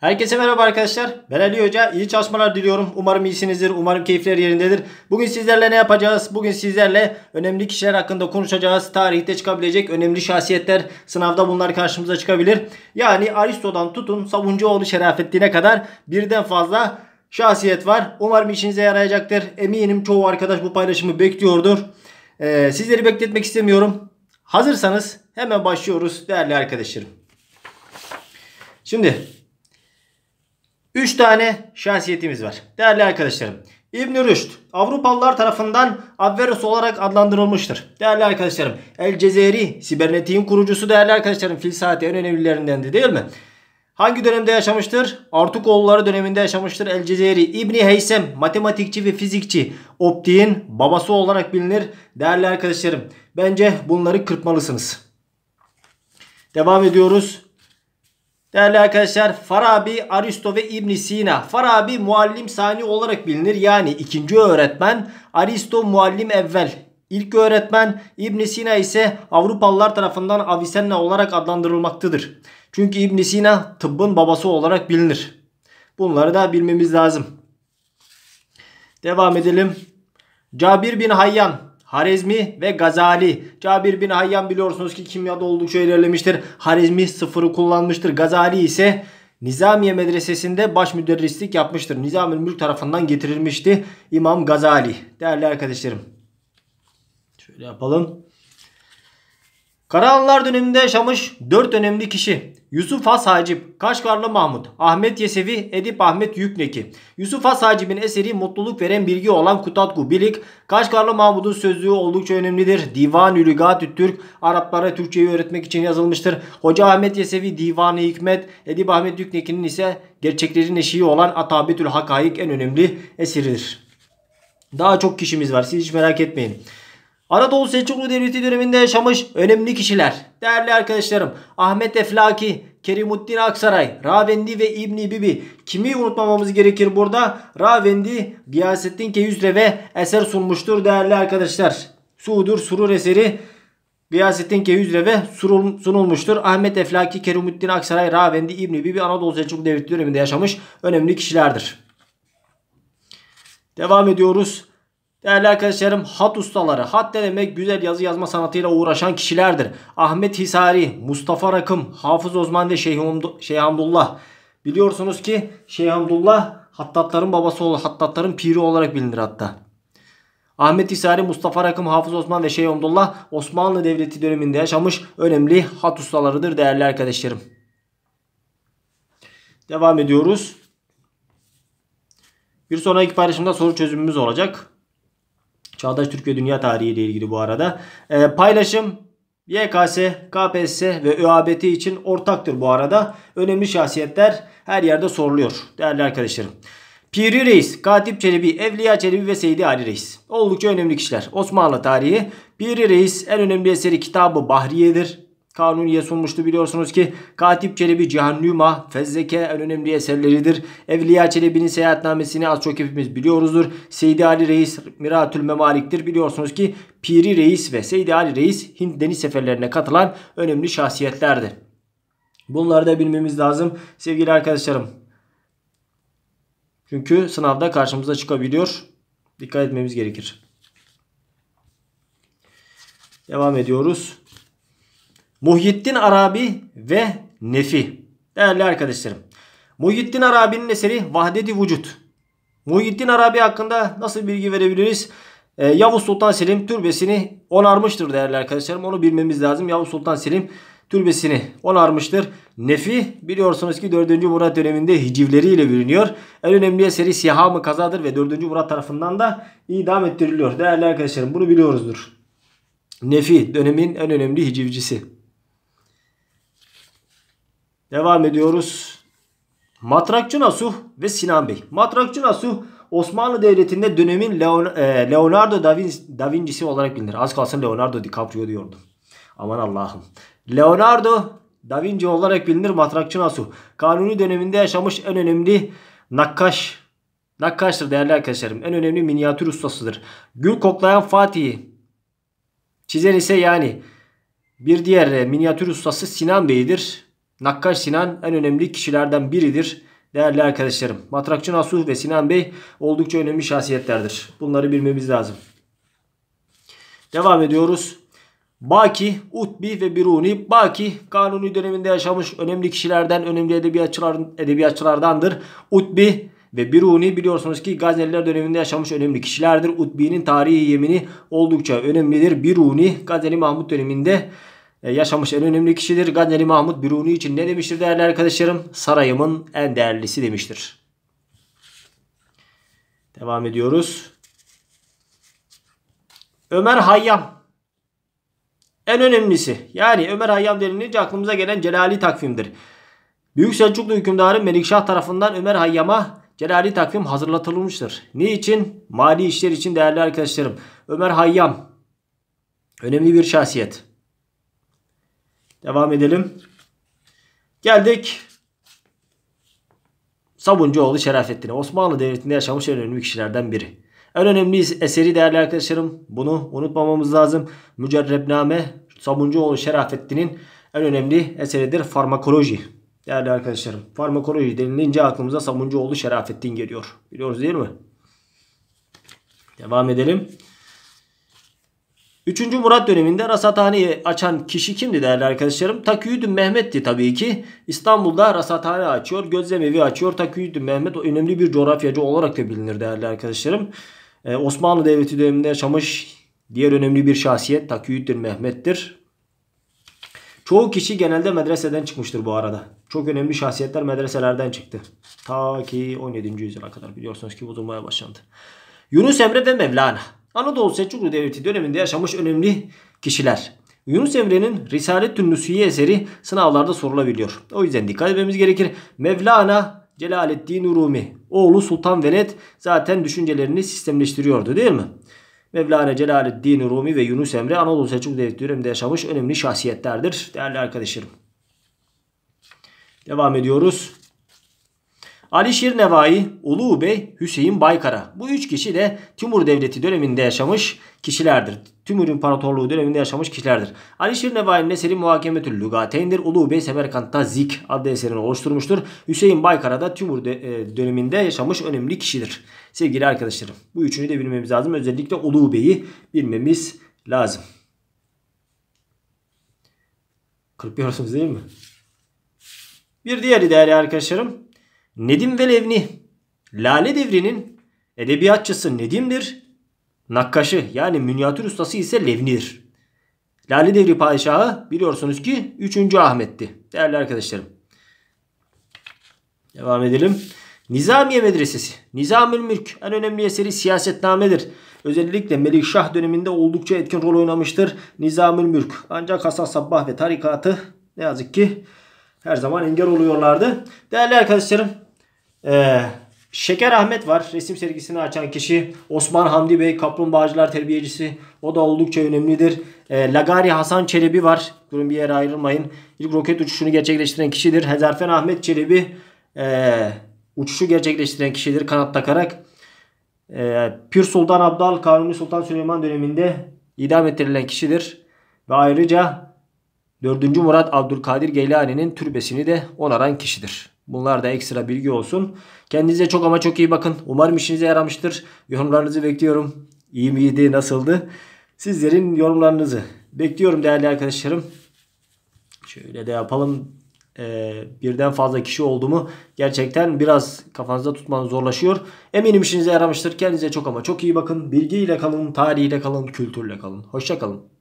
Herkese merhaba arkadaşlar. Ben Ali Hoca. İyi çalışmalar diliyorum. Umarım iyisinizdir. Umarım keyifler yerindedir. Bugün sizlerle ne yapacağız? Bugün sizlerle önemli kişiler hakkında konuşacağız. Tarihte çıkabilecek önemli şahsiyetler. Sınavda bunlar karşımıza çıkabilir. Yani Aristo'dan tutun Savuncuoğlu Şerafettin'e kadar birden fazla şahsiyet var. Umarım işinize yarayacaktır. Eminim çoğu arkadaş bu paylaşımı bekliyordur. Ee, sizleri bekletmek istemiyorum. Hazırsanız hemen başlıyoruz değerli arkadaşlarım. Şimdi 3 tane şahsiyetimiz var. Değerli arkadaşlarım. İbn Rüşd Avrupalılar tarafından Abverus olarak adlandırılmıştır. Değerli arkadaşlarım El Cezeri sibernetiğin kurucusu değerli arkadaşlarım fil saati en önemlilerindendi değil mi? Hangi dönemde yaşamıştır? Artukoğulları döneminde yaşamıştır. El Cezeri İbni Heysem matematikçi ve fizikçi optiğin babası olarak bilinir. Değerli arkadaşlarım bence bunları kırpmalısınız. Devam ediyoruz. Değerli arkadaşlar Farabi, Aristo ve İbn Sina. Farabi muallim sani olarak bilinir. Yani ikinci öğretmen. Aristo muallim evvel. İlk öğretmen İbn Sina ise Avrupalılar tarafından Avicenna olarak adlandırılmaktadır. Çünkü İbn Sina tıbbın babası olarak bilinir. Bunları da bilmemiz lazım. Devam edelim. Cabir bin Hayyan Harizmi ve Gazali. Cabir bin Hayyan biliyorsunuz ki kimyada oldukça ilerlemiştir. Harizmi sıfırı kullanmıştır. Gazali ise Nizamiye medresesinde baş müderrislik yapmıştır. Nizamül Mülk tarafından getirilmişti İmam Gazali. Değerli arkadaşlarım. Şöyle yapalım. Karahanlılar döneminde yaşamış 4 önemli kişi. Yusuf Has Hacip, Kaşgarlı Mahmut, Ahmet Yesevi, Edip Ahmet Yükneki. Yusuf Has Hacip'in eseri mutluluk veren bilgi olan Kutatku Bilik, Kaşgarlı Mahmut'un sözlüğü oldukça önemlidir. Divan-ı Lügat-ü Türk, Araplara Türkçeyi öğretmek için yazılmıştır. Hoca Ahmet Yesevi, Divan-ı Hikmet, Edip Ahmet Yükneki'nin ise gerçeklerin eşiği olan Atabetül Hakaik en önemli eseridir. Daha çok kişimiz var siz hiç merak etmeyin. Anadolu Selçuklu Devleti döneminde yaşamış önemli kişiler. Değerli arkadaşlarım Ahmet Eflaki, Kerimuddin Aksaray, Ravendi ve İbni Bibi. Kimi unutmamamız gerekir burada? Ravendi, Gıyasettin Keyüzre ve eser sunmuştur değerli arkadaşlar. Suudur Surur eseri Gıyasettin Keyüzre ve sunulmuştur. Ahmet Eflaki, Kerimuddin Aksaray, Ravendi, İbni Bibi Anadolu Selçuklu Devleti döneminde yaşamış önemli kişilerdir. Devam ediyoruz. Değerli arkadaşlarım hat ustaları. Hat ne demek? Güzel yazı yazma sanatıyla uğraşan kişilerdir. Ahmet Hisari, Mustafa Rakım, Hafız Osman ve Şeyh, Umdu, Şeyh Hamdullah. Biliyorsunuz ki Şeyh Hamdullah hattatların babası olur. Hattatların piri olarak bilinir hatta. Ahmet Hisari, Mustafa Rakım, Hafız Osman ve Şeyh Hamdullah Osmanlı Devleti döneminde yaşamış önemli hat ustalarıdır değerli arkadaşlarım. Devam ediyoruz. Bir sonraki paylaşımda soru çözümümüz olacak. Çağdaş Türkiye Dünya Tarihi ile ilgili bu arada. E, paylaşım YKS, KPSS ve ÖABT için ortaktır bu arada. Önemli şahsiyetler her yerde soruluyor değerli arkadaşlarım. Piri Reis, Katip Çelebi, Evliya Çelebi ve Seydi Ali Reis. Oldukça önemli kişiler. Osmanlı tarihi. Piri Reis en önemli eseri kitabı Bahriye'dir. Kanuni'ye sunmuştu biliyorsunuz ki Katip Çelebi Cihan Cihannüma, Fezzeke en önemli eserleridir. Evliya Çelebi'nin seyahatnamesini az çok hepimiz biliyoruzdur. Seydi Ali Reis Miratül Memalik'tir biliyorsunuz ki Piri Reis ve Seydi Ali Reis Hint deniz seferlerine katılan önemli şahsiyetlerdir. Bunları da bilmemiz lazım sevgili arkadaşlarım. Çünkü sınavda karşımıza çıkabiliyor. Dikkat etmemiz gerekir. Devam ediyoruz. Muhyiddin Arabi ve Nefi. Değerli arkadaşlarım. Muhyiddin Arabi'nin eseri Vahdedi Vücut. Muhyiddin Arabi hakkında nasıl bilgi verebiliriz? Ee, Yavuz Sultan Selim türbesini onarmıştır değerli arkadaşlarım. Onu bilmemiz lazım. Yavuz Sultan Selim türbesini onarmıştır. Nefi biliyorsunuz ki 4. Murat döneminde hicivleriyle biliniyor. En önemli eseri Sihamı Kazadır ve 4. Murat tarafından da idam ettiriliyor. Değerli arkadaşlarım bunu biliyoruzdur. Nefi dönemin en önemli hicivcisi. Devam ediyoruz. Matrakçı Nasuh ve Sinan Bey. Matrakçı Nasuh Osmanlı Devleti'nde dönemin e, Leonardo da, Vinci, Vinci'si olarak bilinir. Az kalsın Leonardo DiCaprio diyordu. Aman Allah'ım. Leonardo da Vinci olarak bilinir Matrakçı Nasuh. Kanuni döneminde yaşamış en önemli nakkaş. Nakkaştır değerli arkadaşlarım. En önemli minyatür ustasıdır. Gül koklayan Fatih'i çizen ise yani bir diğer e, minyatür ustası Sinan Bey'dir. Nakkaş Sinan en önemli kişilerden biridir. Değerli arkadaşlarım Matrakçı Nasuh ve Sinan Bey oldukça önemli şahsiyetlerdir. Bunları bilmemiz lazım. Devam ediyoruz. Baki, Utbi ve Biruni. Baki kanuni döneminde yaşamış önemli kişilerden, önemli edebiyatçılar, edebiyatçılardandır. Utbi ve Biruni biliyorsunuz ki Gazneliler döneminde yaşamış önemli kişilerdir. Utbi'nin tarihi yemini oldukça önemlidir. Biruni Gazneli Mahmut döneminde e, yaşamış en önemli kişidir. Ganeri Mahmut Biruni için ne demiştir değerli arkadaşlarım? Sarayımın en değerlisi demiştir. Devam ediyoruz. Ömer Hayyam. En önemlisi. Yani Ömer Hayyam denilince aklımıza gelen Celali takvimdir. Büyük Selçuklu hükümdarı Melikşah tarafından Ömer Hayyam'a Celali takvim hazırlatılmıştır. Niçin? Mali işler için değerli arkadaşlarım. Ömer Hayyam önemli bir şahsiyet. Devam edelim. Geldik Sabuncuoğlu Şerafettin'e. Osmanlı Devleti'nde yaşamış en önemli kişilerden biri. En önemli eseri değerli arkadaşlarım bunu unutmamamız lazım. Mücerrebname Sabuncuoğlu Şerafettin'in en önemli eseridir farmakoloji. Değerli arkadaşlarım farmakoloji denilince aklımıza Sabuncuoğlu Şerafettin geliyor. Biliyoruz değil mi? Devam edelim. 3. Murat döneminde rasathaneyi açan kişi kimdi değerli arkadaşlarım? Takiyüdün Mehmet'ti tabii ki. İstanbul'da rasathane açıyor, gözlemevi açıyor. Takiyüdün Mehmet önemli bir coğrafyacı olarak da bilinir değerli arkadaşlarım. Ee, Osmanlı Devleti döneminde yaşamış diğer önemli bir şahsiyet Takiyüdün Mehmet'tir. Çoğu kişi genelde medreseden çıkmıştır bu arada. Çok önemli şahsiyetler medreselerden çıktı. Ta ki 17. yüzyıla kadar biliyorsunuz ki bozulmaya başlandı. Yunus Emre ve Mevlana. Anadolu Selçuklu Devleti döneminde yaşamış önemli kişiler. Yunus Emre'nin Risaletün Nüsiye eseri sınavlarda sorulabiliyor. O yüzden dikkat etmemiz gerekir. Mevlana Celaleddin Rumi oğlu Sultan Veled zaten düşüncelerini sistemleştiriyordu değil mi? Mevlana Celaleddin Rumi ve Yunus Emre Anadolu Selçuklu Devleti döneminde yaşamış önemli şahsiyetlerdir değerli arkadaşlarım. Devam ediyoruz. Alişir Nevai, Ulu Bey, Hüseyin Baykara. Bu üç kişi de Timur Devleti döneminde yaşamış kişilerdir. Timur İmparatorluğu döneminde yaşamış kişilerdir. Alişir Nevai'nin eseri Muhakemetül Lugateyn'dir. Ulu Bey Semerkant Tazik adlı eserini oluşturmuştur. Hüseyin Baykara da Timur e, döneminde yaşamış önemli kişidir. Sevgili arkadaşlarım bu üçünü de bilmemiz lazım. Özellikle Ulu Bey'i bilmemiz lazım. Kırpıyorsunuz değil mi? Bir diğeri değerli arkadaşlarım Nedim Velevni Lale Devri'nin edebiyatçısı Nedim'dir. Nakkaşı yani minyatür ustası ise Levni'dir. Lale Devri padişahı biliyorsunuz ki 3. Ahmet'ti. Değerli arkadaşlarım. Devam edelim. Nizamiye Medresesi. Nizamül Mülk en önemli eseri siyasetnamedir. Özellikle Melikşah döneminde oldukça etkin rol oynamıştır Nizamül Mülk. Ancak Hasan Sabbah ve tarikatı ne yazık ki her zaman engel oluyorlardı. Değerli arkadaşlarım ee, Şeker Ahmet var. Resim sergisini açan kişi Osman Hamdi Bey kaplumbağacılar terbiyecisi. O da oldukça önemlidir. E, Lagari Hasan Çelebi var. Durun bir yere ayrılmayın. İlk roket uçuşunu gerçekleştiren kişidir. Hezarfen Ahmet Çelebi e, uçuşu gerçekleştiren kişidir kanat takarak. E, Pir Sultan Abdal Kanuni Sultan Süleyman döneminde idam ettirilen kişidir. Ve ayrıca 4. Murat Abdülkadir Geylani'nin türbesini de onaran kişidir. Bunlar da ekstra bilgi olsun. Kendinize çok ama çok iyi bakın. Umarım işinize yaramıştır. Yorumlarınızı bekliyorum. İyi miydi, nasıldı? Sizlerin yorumlarınızı bekliyorum değerli arkadaşlarım. Şöyle de yapalım. Ee, birden fazla kişi oldu mu gerçekten biraz kafanızda tutmanız zorlaşıyor. Eminim işinize yaramıştır. Kendinize çok ama çok iyi bakın. Bilgiyle kalın, tarihiyle kalın, kültürle kalın. Hoşçakalın.